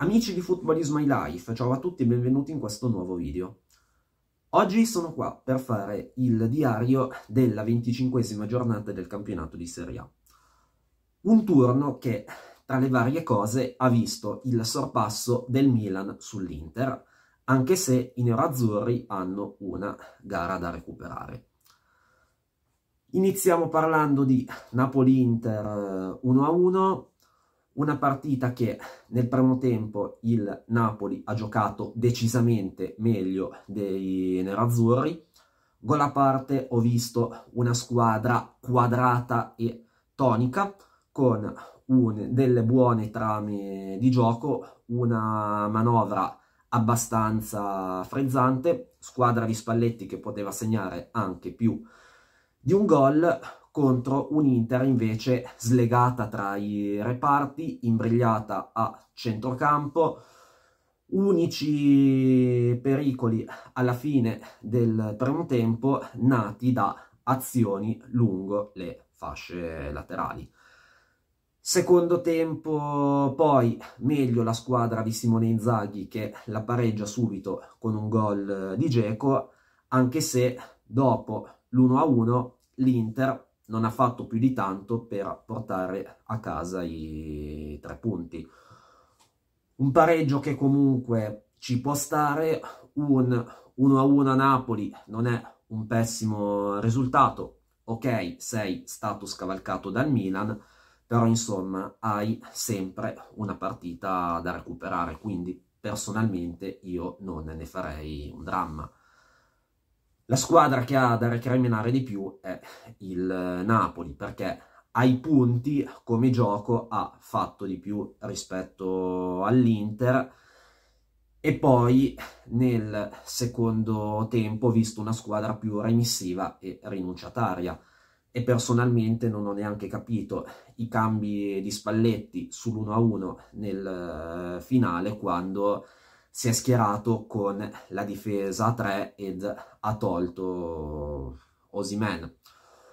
Amici di Football is My Life, ciao a tutti e benvenuti in questo nuovo video. Oggi sono qua per fare il diario della venticinquesima giornata del campionato di Serie A. Un turno che, tra le varie cose, ha visto il sorpasso del Milan sull'Inter, anche se i nerazzurri hanno una gara da recuperare. Iniziamo parlando di Napoli-Inter 1-1, eh, una partita che nel primo tempo il Napoli ha giocato decisamente meglio dei nerazzurri. Gol a parte ho visto una squadra quadrata e tonica con un, delle buone trame di gioco, una manovra abbastanza frizzante, squadra di Spalletti che poteva segnare anche più di un gol, contro un'Inter invece slegata tra i reparti, imbrigliata a centrocampo, unici pericoli alla fine del primo tempo nati da azioni lungo le fasce laterali. Secondo tempo poi meglio la squadra di Simone Inzaghi che la pareggia subito con un gol di Geco, anche se dopo l'1-1 l'Inter non ha fatto più di tanto per portare a casa i tre punti. Un pareggio che comunque ci può stare, un 1-1 a Napoli non è un pessimo risultato, ok, sei stato scavalcato dal Milan, però insomma hai sempre una partita da recuperare, quindi personalmente io non ne farei un dramma. La squadra che ha da recriminare di più è il eh, Napoli, perché ai punti come gioco ha fatto di più rispetto all'Inter e poi nel secondo tempo ho visto una squadra più remissiva e rinunciataria e personalmente non ho neanche capito i cambi di Spalletti sull'1-1 nel eh, finale quando si è schierato con la difesa a 3 ed ha tolto Osimen.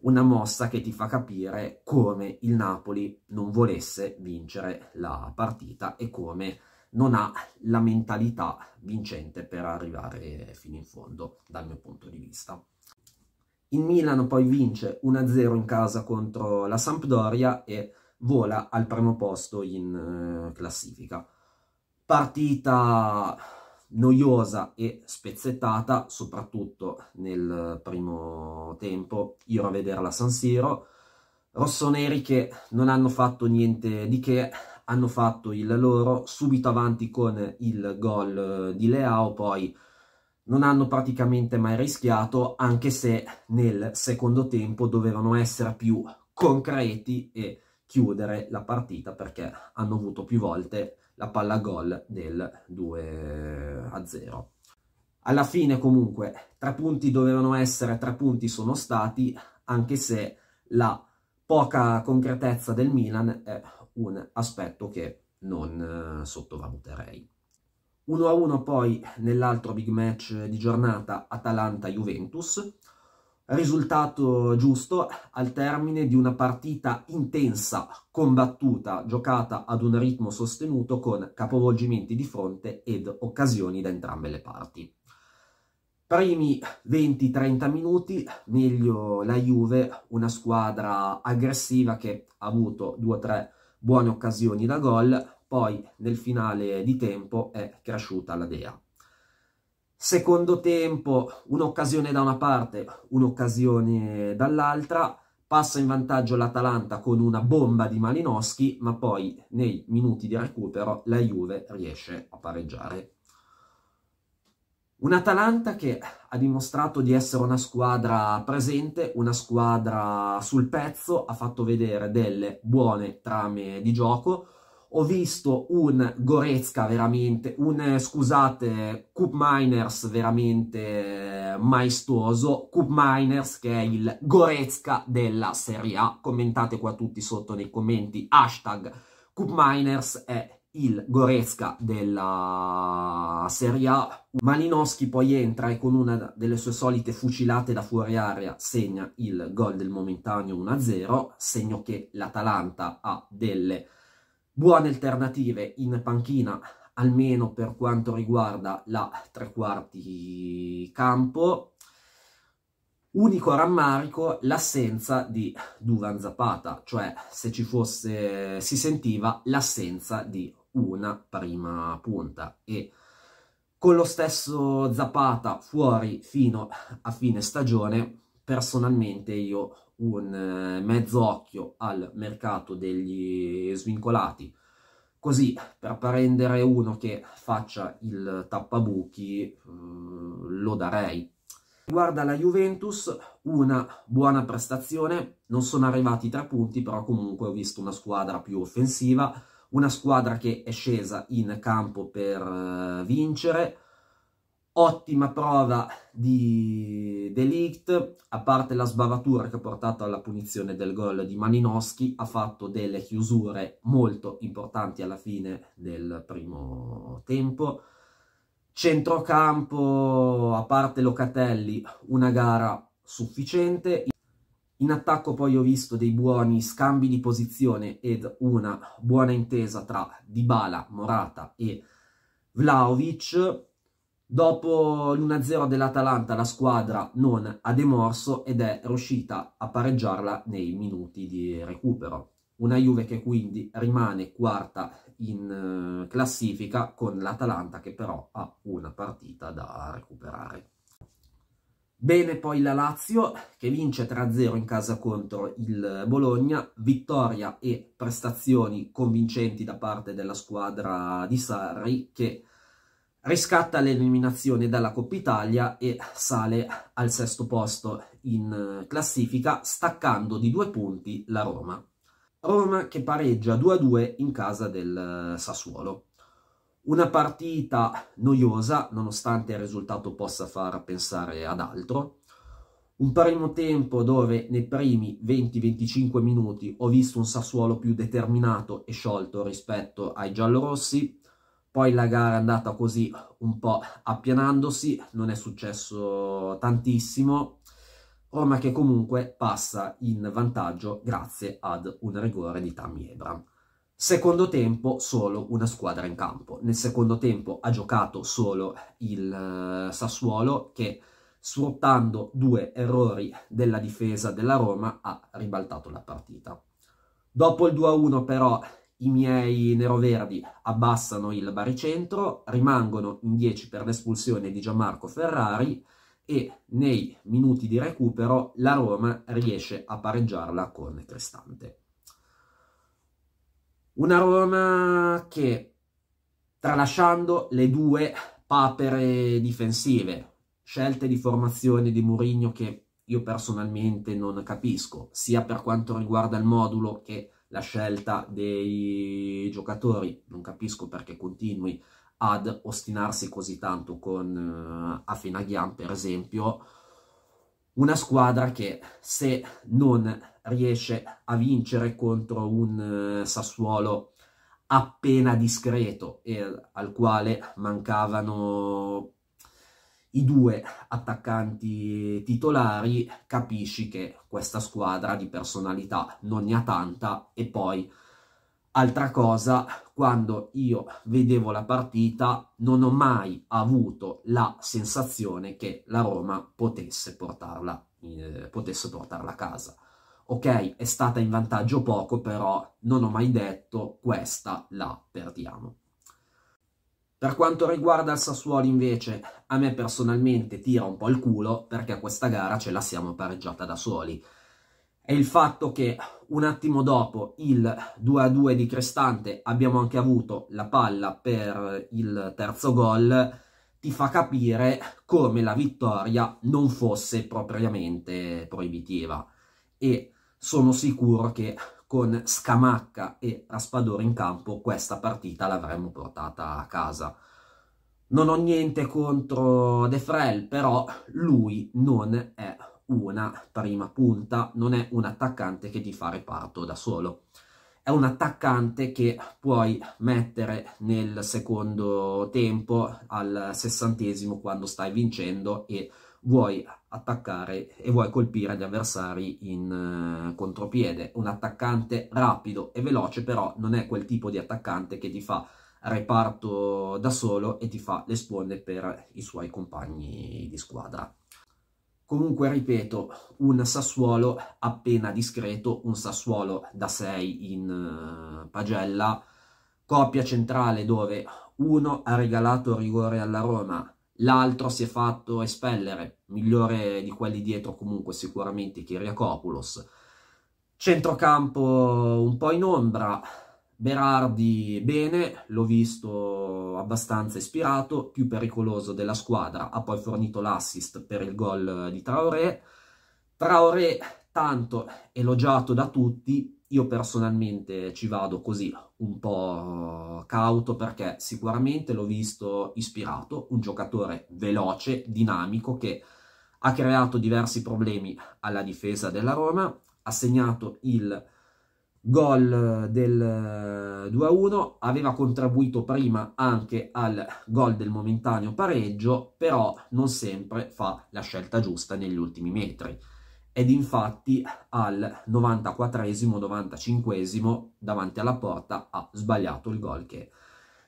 Una mossa che ti fa capire come il Napoli non volesse vincere la partita e come non ha la mentalità vincente per arrivare fino in fondo dal mio punto di vista. Il Milan poi vince 1-0 in casa contro la Sampdoria e vola al primo posto in eh, classifica partita noiosa e spezzettata, soprattutto nel primo tempo. Io a vedere la San Siro, rossoneri che non hanno fatto niente di che, hanno fatto il loro, subito avanti con il gol di Leao, poi non hanno praticamente mai rischiato, anche se nel secondo tempo dovevano essere più concreti e chiudere la partita perché hanno avuto più volte la palla gol del 2 a 0. Alla fine comunque tre punti dovevano essere, tre punti sono stati, anche se la poca concretezza del Milan è un aspetto che non eh, sottovaluterei. 1-1 poi nell'altro big match di giornata Atalanta-Juventus, risultato giusto al termine di una partita intensa, combattuta, giocata ad un ritmo sostenuto con capovolgimenti di fronte ed occasioni da entrambe le parti. Primi 20-30 minuti, meglio la Juve, una squadra aggressiva che ha avuto due o tre buone occasioni da gol, poi nel finale di tempo è cresciuta la Dea. Secondo tempo, un'occasione da una parte, un'occasione dall'altra. Passa in vantaggio l'Atalanta con una bomba di Malinowski, ma poi nei minuti di recupero la Juve riesce a pareggiare. Un'Atalanta che ha dimostrato di essere una squadra presente, una squadra sul pezzo, ha fatto vedere delle buone trame di gioco, ho visto un Gorezka veramente, un, scusate, Coop Miners veramente eh, maestoso, Coop Miners che è il Gorezka della Serie A, commentate qua tutti sotto nei commenti, hashtag Coop Miners è il Gorezka della Serie A. Malinowski poi entra e con una delle sue solite fucilate da fuori aria segna il gol del momentaneo 1-0, segno che l'Atalanta ha delle buone alternative in panchina almeno per quanto riguarda la tre quarti campo. Unico rammarico l'assenza di Duvan Zapata, cioè se ci fosse, si sentiva l'assenza di una prima punta e con lo stesso Zapata fuori fino a fine stagione, personalmente io un eh, mezzo occhio al mercato degli svincolati, così per prendere uno che faccia il tappabuchi eh, lo darei. Riguarda la Juventus, una buona prestazione, non sono arrivati tre punti, però comunque ho visto una squadra più offensiva, una squadra che è scesa in campo per eh, vincere, ottima prova di Delict, a parte la sbavatura che ha portato alla punizione del gol di Maninowski, ha fatto delle chiusure molto importanti alla fine del primo tempo. Centrocampo, a parte Locatelli, una gara sufficiente. In attacco poi ho visto dei buoni scambi di posizione ed una buona intesa tra Dybala, Morata e Vlaovic Dopo l'1-0 dell'Atalanta la squadra non ha demorso ed è riuscita a pareggiarla nei minuti di recupero. Una Juve che quindi rimane quarta in eh, classifica con l'Atalanta che però ha una partita da recuperare. Bene poi la Lazio che vince 3-0 in casa contro il Bologna, vittoria e prestazioni convincenti da parte della squadra di Sarri che riscatta l'eliminazione dalla Coppa Italia e sale al sesto posto in eh, classifica, staccando di due punti la Roma. Roma che pareggia 2-2 in casa del eh, Sassuolo. Una partita noiosa, nonostante il risultato possa far pensare ad altro. Un primo tempo dove nei primi 20-25 minuti ho visto un Sassuolo più determinato e sciolto rispetto ai giallorossi, poi la gara è andata così un po' appianandosi, non è successo tantissimo. Roma che comunque passa in vantaggio grazie ad un rigore di Tammy Ebram. Secondo tempo solo una squadra in campo. Nel secondo tempo ha giocato solo il eh, Sassuolo che sfruttando due errori della difesa della Roma ha ribaltato la partita. Dopo il 2-1 però i miei neroverdi abbassano il baricentro, rimangono in 10 per l'espulsione di Gianmarco Ferrari e nei minuti di recupero la Roma riesce a pareggiarla con Cristante. Una Roma che, tralasciando le due papere difensive, scelte di formazione di Mourinho che io personalmente non capisco, sia per quanto riguarda il modulo che la scelta dei giocatori, non capisco perché continui ad ostinarsi così tanto con uh, eh, Afenaghian, per esempio, una squadra che se non riesce a vincere contro un uh, Sassuolo appena discreto e al quale mancavano i due attaccanti titolari, capisci che questa squadra di personalità non ne ha tanta e poi altra cosa, quando io vedevo la partita non ho mai avuto la sensazione che la Roma potesse portarla, eh, potesse portarla a casa. Ok, è stata in vantaggio poco, però non ho mai detto questa la perdiamo. Per quanto riguarda il Sassuolo invece, a me personalmente tira un po' il culo perché questa gara ce la siamo pareggiata da soli. E il fatto che un attimo dopo il 2-2 di Cristante abbiamo anche avuto la palla per il terzo gol, ti fa capire come la vittoria non fosse propriamente proibitiva. E sono sicuro che con Scamacca e Raspadori in campo questa partita l'avremmo portata a casa. Non ho niente contro De Frel, però lui non è una prima punta, non è un attaccante che ti fa reparto da solo. È un attaccante che puoi mettere nel secondo tempo, al sessantesimo, quando stai vincendo e vuoi attaccare e vuoi colpire gli avversari in eh, contropiede. Un attaccante rapido e veloce però non è quel tipo di attaccante che ti fa reparto da solo e ti fa le sponde per i suoi compagni di squadra. Comunque, ripeto, un Sassuolo appena discreto, un Sassuolo da 6 in eh, pagella, coppia centrale dove uno ha regalato rigore alla Roma, L'altro si è fatto espellere, migliore di quelli dietro comunque sicuramente Kyriakopoulos. Centrocampo un po' in ombra, Berardi bene, l'ho visto abbastanza ispirato, più pericoloso della squadra, ha poi fornito l'assist per il gol di Traoré. Traoré tanto elogiato da tutti, io personalmente ci vado così un po' cauto perché sicuramente l'ho visto ispirato, un giocatore veloce, dinamico che ha creato diversi problemi alla difesa della Roma, ha segnato il gol del 2-1, aveva contribuito prima anche al gol del momentaneo pareggio, però non sempre fa la scelta giusta negli ultimi metri ed infatti al 94esimo-95esimo davanti alla porta ha sbagliato il gol che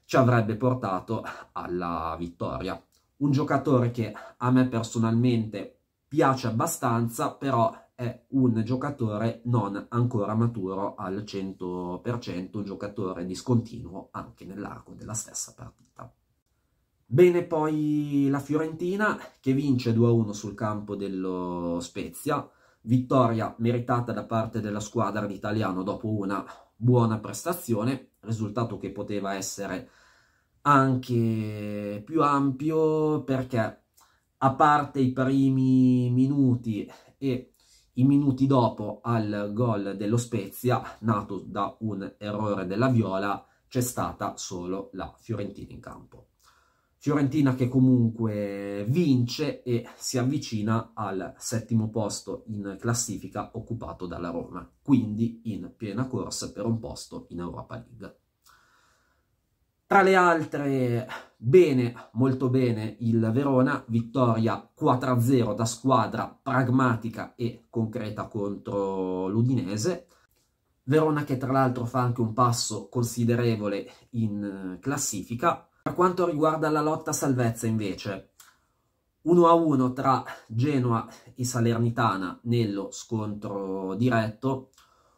ci avrebbe portato alla vittoria. Un giocatore che a me personalmente piace abbastanza, però è un giocatore non ancora maturo al 100%, un giocatore discontinuo anche nell'arco della stessa partita. Bene poi la Fiorentina che vince 2-1 sul campo dello Spezia, vittoria meritata da parte della squadra di dopo una buona prestazione, risultato che poteva essere anche più ampio perché a parte i primi minuti e i minuti dopo al gol dello Spezia, nato da un errore della Viola, c'è stata solo la Fiorentina in campo. Fiorentina che comunque vince e si avvicina al settimo posto in classifica occupato dalla Roma, quindi in piena corsa per un posto in Europa League. Tra le altre, bene, molto bene il Verona, vittoria 4-0 da squadra pragmatica e concreta contro l'Udinese. Verona che tra l'altro fa anche un passo considerevole in eh, classifica, per quanto riguarda la lotta salvezza invece, 1-1 a tra Genoa e Salernitana nello scontro diretto,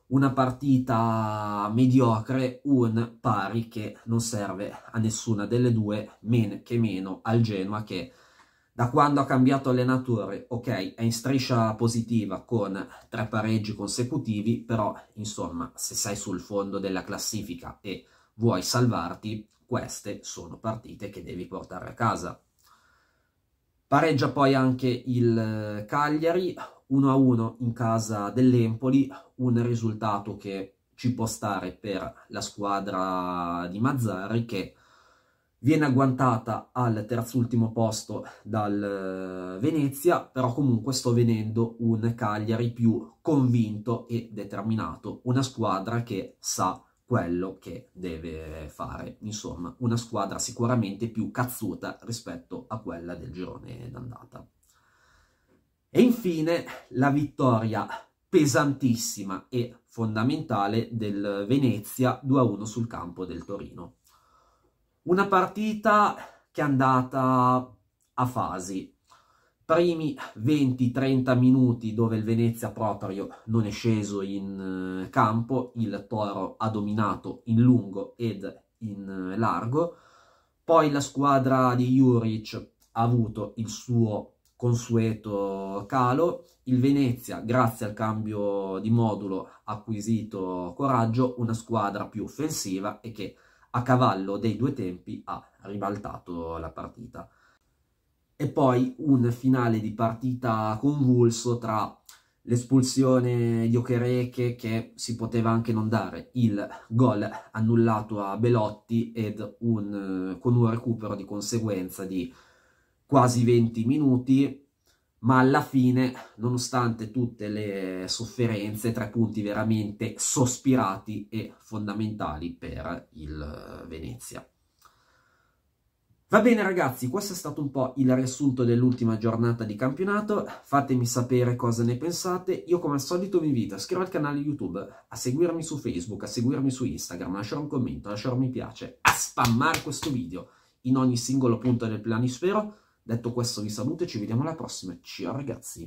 una partita mediocre, un pari che non serve a nessuna delle due, men che meno al Genoa che da quando ha cambiato allenatore, ok, è in striscia positiva con tre pareggi consecutivi, però insomma se sei sul fondo della classifica e vuoi salvarti, queste sono partite che devi portare a casa. Pareggia poi anche il eh, Cagliari, 1-1 in casa dell'Empoli, un risultato che ci può stare per la squadra di Mazzari che viene agguantata al terzultimo posto dal eh, Venezia, però comunque sto vedendo un Cagliari più convinto e determinato, una squadra che sa quello che deve fare. Insomma, una squadra sicuramente più cazzuta rispetto a quella del girone d'andata. E infine la vittoria pesantissima e fondamentale del Venezia 2-1 sul campo del Torino. Una partita che è andata a fasi, primi 20-30 minuti dove il Venezia proprio non è sceso in eh, campo, il Toro ha dominato in lungo ed in eh, largo, poi la squadra di Juric ha avuto il suo consueto calo, il Venezia grazie al cambio di modulo ha acquisito coraggio, una squadra più offensiva e che a cavallo dei due tempi ha ribaltato la partita e poi un finale di partita convulso tra l'espulsione di Okereke che si poteva anche non dare, il gol annullato a Belotti ed un, con un recupero di conseguenza di quasi 20 minuti, ma alla fine, nonostante tutte le sofferenze, tre punti veramente sospirati e fondamentali per il Venezia. Va bene ragazzi, questo è stato un po' il riassunto dell'ultima giornata di campionato, fatemi sapere cosa ne pensate, io come al solito vi invito a iscrivervi al canale YouTube, a seguirmi su Facebook, a seguirmi su Instagram, a lasciare un commento, a lasciare un mi piace, a spammare questo video in ogni singolo punto del planisfero, detto questo vi saluto e ci vediamo alla prossima, ciao ragazzi!